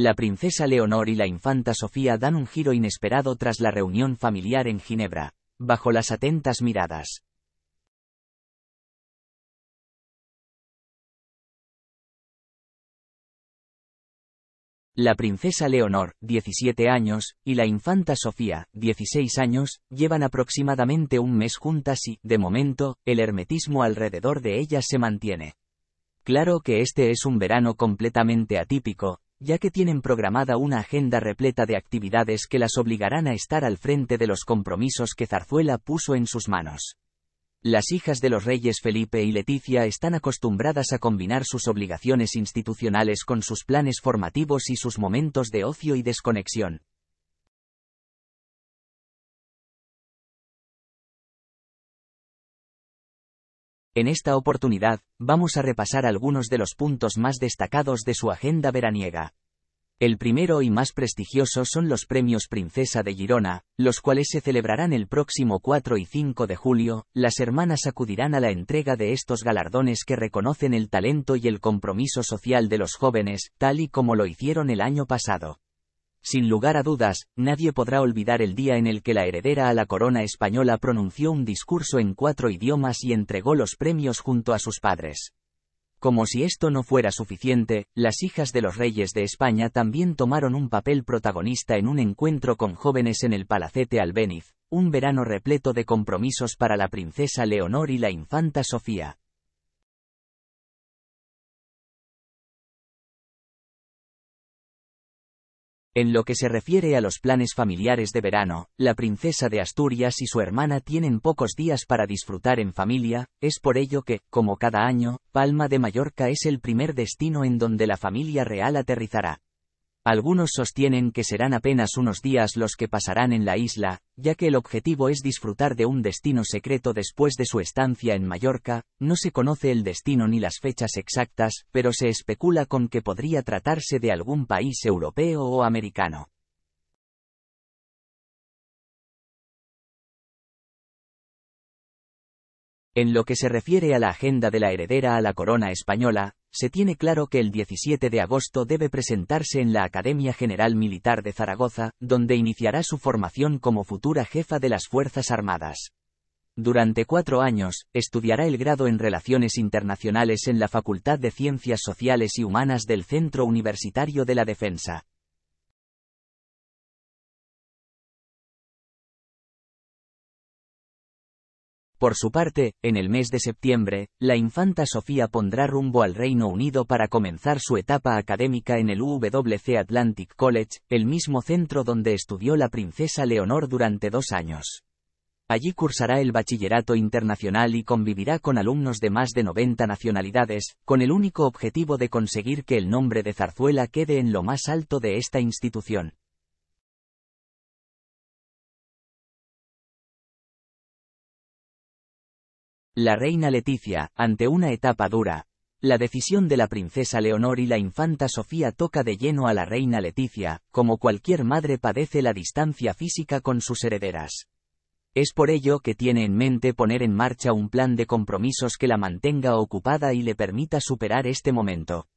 La princesa Leonor y la infanta Sofía dan un giro inesperado tras la reunión familiar en Ginebra, bajo las atentas miradas. La princesa Leonor, 17 años, y la infanta Sofía, 16 años, llevan aproximadamente un mes juntas y, de momento, el hermetismo alrededor de ellas se mantiene. Claro que este es un verano completamente atípico, ya que tienen programada una agenda repleta de actividades que las obligarán a estar al frente de los compromisos que Zarzuela puso en sus manos. Las hijas de los reyes Felipe y Leticia están acostumbradas a combinar sus obligaciones institucionales con sus planes formativos y sus momentos de ocio y desconexión. En esta oportunidad, vamos a repasar algunos de los puntos más destacados de su agenda veraniega. El primero y más prestigioso son los premios Princesa de Girona, los cuales se celebrarán el próximo 4 y 5 de julio. Las hermanas acudirán a la entrega de estos galardones que reconocen el talento y el compromiso social de los jóvenes, tal y como lo hicieron el año pasado. Sin lugar a dudas, nadie podrá olvidar el día en el que la heredera a la corona española pronunció un discurso en cuatro idiomas y entregó los premios junto a sus padres. Como si esto no fuera suficiente, las hijas de los reyes de España también tomaron un papel protagonista en un encuentro con jóvenes en el Palacete Albéniz, un verano repleto de compromisos para la princesa Leonor y la infanta Sofía. En lo que se refiere a los planes familiares de verano, la princesa de Asturias y su hermana tienen pocos días para disfrutar en familia, es por ello que, como cada año, Palma de Mallorca es el primer destino en donde la familia real aterrizará. Algunos sostienen que serán apenas unos días los que pasarán en la isla, ya que el objetivo es disfrutar de un destino secreto después de su estancia en Mallorca, no se conoce el destino ni las fechas exactas, pero se especula con que podría tratarse de algún país europeo o americano. En lo que se refiere a la agenda de la heredera a la corona española, se tiene claro que el 17 de agosto debe presentarse en la Academia General Militar de Zaragoza, donde iniciará su formación como futura jefa de las Fuerzas Armadas. Durante cuatro años, estudiará el grado en Relaciones Internacionales en la Facultad de Ciencias Sociales y Humanas del Centro Universitario de la Defensa. Por su parte, en el mes de septiembre, la infanta Sofía pondrá rumbo al Reino Unido para comenzar su etapa académica en el WC Atlantic College, el mismo centro donde estudió la princesa Leonor durante dos años. Allí cursará el bachillerato internacional y convivirá con alumnos de más de 90 nacionalidades, con el único objetivo de conseguir que el nombre de Zarzuela quede en lo más alto de esta institución. La reina Leticia, ante una etapa dura, la decisión de la princesa Leonor y la infanta Sofía toca de lleno a la reina Leticia, como cualquier madre padece la distancia física con sus herederas. Es por ello que tiene en mente poner en marcha un plan de compromisos que la mantenga ocupada y le permita superar este momento.